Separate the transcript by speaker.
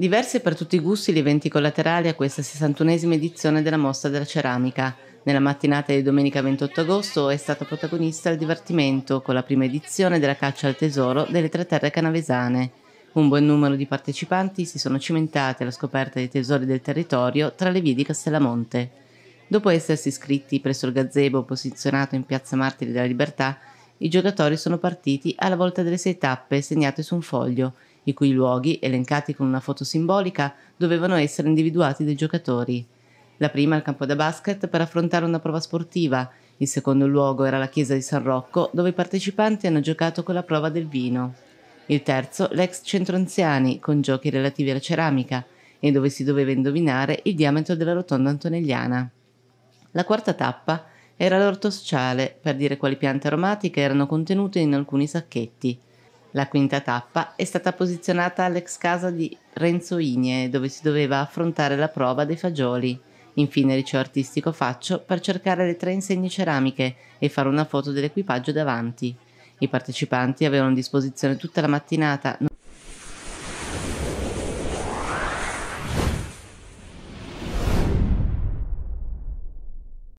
Speaker 1: Diversi per tutti i gusti gli eventi collaterali a questa 61esima edizione della Mostra della Ceramica. Nella mattinata di domenica 28 agosto è stato protagonista il divertimento con la prima edizione della caccia al tesoro delle tre terre canavesane. Un buon numero di partecipanti si sono cimentati alla scoperta dei tesori del territorio tra le vie di Castellamonte. Dopo essersi iscritti presso il gazebo posizionato in Piazza Martiri della Libertà, i giocatori sono partiti alla volta delle sei tappe segnate su un foglio i cui luoghi, elencati con una foto simbolica, dovevano essere individuati dai giocatori. La prima al campo da basket per affrontare una prova sportiva, il secondo luogo era la chiesa di San Rocco, dove i partecipanti hanno giocato con la prova del vino. Il terzo, l'ex centro anziani, con giochi relativi alla ceramica, e dove si doveva indovinare il diametro della rotonda antonelliana. La quarta tappa era l'orto sociale, per dire quali piante aromatiche erano contenute in alcuni sacchetti. La quinta tappa è stata posizionata all'ex casa di Renzo Igne, dove si doveva affrontare la prova dei fagioli. Infine il liceo artistico Faccio per cercare le tre insegne ceramiche e fare una foto dell'equipaggio davanti. I partecipanti avevano a disposizione tutta la mattinata